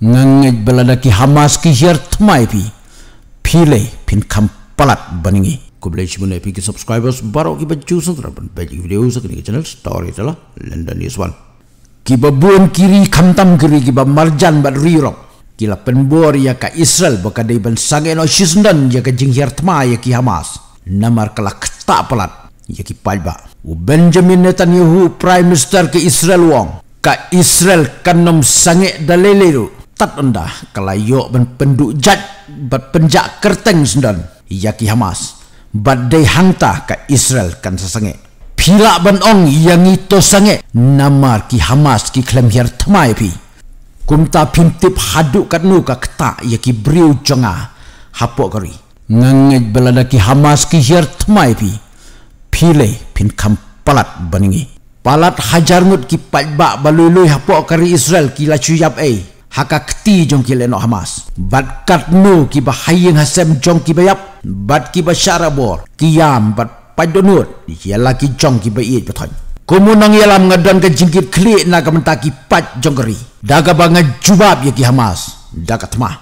ngangaj bala ki hamas ki yer tmai pi phile pin kham palat baningi kubla chi bune ki subscribers baro ki bachu sutra ban pe video sak ni channel story tala london news one ki babuan kiri kham kiri ki bab marjan bad riro ki la pen bor ya ka israel baka ka dei ban sange no shisndan ya ka jing yer tmai ki hamas namar kala kta palat ya ki palba u benjamin netanyahu prime minister ki israel wong ka israel kanom sange dalelero tat endah kelayok ben penduk jat ben penjak kerteng sendan yaki Hamas bad dei hangta ka Israel kan sesenge pila ben ong yang itu sange nama ki Hamas ki klem hier tmai pi kumta pintip haduk kat nu ka keta yaki briu jenga hapo kari ngengej belada ki Hamas ki hier tmai pi pile pin kam palat beningi palat hajar ngut ki pajba baluluy hapo kari Israel ki lacu yap ei eh hakakti jong ki leno hamas bat katnu ki bahayeng hasem jong ki bayap bat ki basharabor kiyam bat padonut yela ki jong ki bayit betoy kumunang yela ngadan ke jingkit kli na kamenta ki pat jongri daga banga jubab ya ki hamas daga tma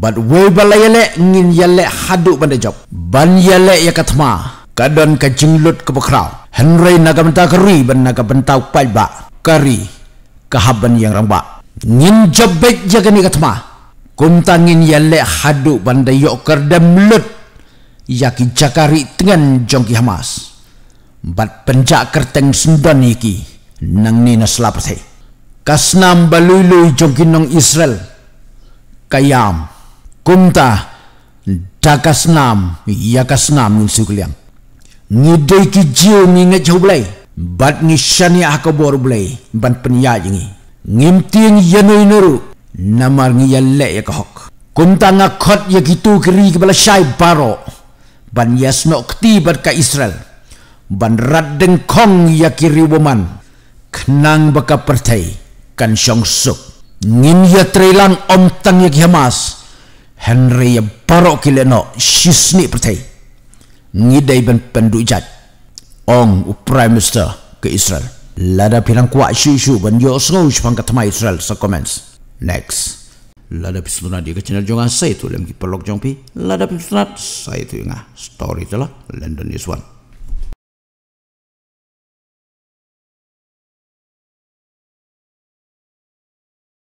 bat we balayele ngin yale haduk bande job ban yele ye katma kadon ke jinglut ke bakrau henrei na kamenta kri ban naga bentau pajba, ba kari kahaban yang rambak Nyin jobek jaga ni katma. Kum tangin yale hadu banda yoker dan mulut. Yaki jakari dengan jongki Hamas. Bat penjak kerteng sundan iki. Nang ni naslapati. Kasnam baluilui jongki nong Israel. Kayam. Kum ta. kasnam. Ya kasnam ni sukliang. Ngidai ki jiu ni ngejau belai. Bat ngishani akabor belai. Bat penyak ngimti ang yano inuru namar ngi yalle ya kahok kumta nga kot ya gitu kiri kebala syai baro ban yasno kti bad ka israel ban rat deng kong ya kiri waman kenang baka pertai kan syong suk ngin ya trilang om tang ya kihamas henry ya baro kile no shisni pertai ngidai ban pendujat ong prime minister ke israel Lada pinang kuat shu shu ban yo sro shpang katma Israel sa comments. Next. Lada pi sunat di kecenar jong asai ah, tu lem ki pelok jong pi. Lada pi sunat saya tu ingat Story tu lah. London is one.